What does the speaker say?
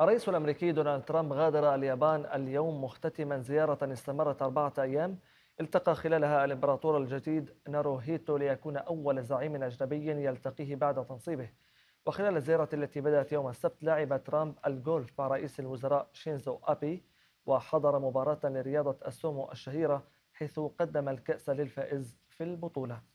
الرئيس الامريكي دونالد ترامب غادر اليابان اليوم مختتما زياره استمرت اربعه ايام التقى خلالها الامبراطور الجديد ناروهيتو ليكون اول زعيم اجنبي يلتقيه بعد تنصيبه وخلال الزياره التي بدات يوم السبت لعب ترامب الجولف مع رئيس الوزراء شينزو ابي وحضر مباراه لرياضه السومو الشهيره حيث قدم الكاس للفائز في البطوله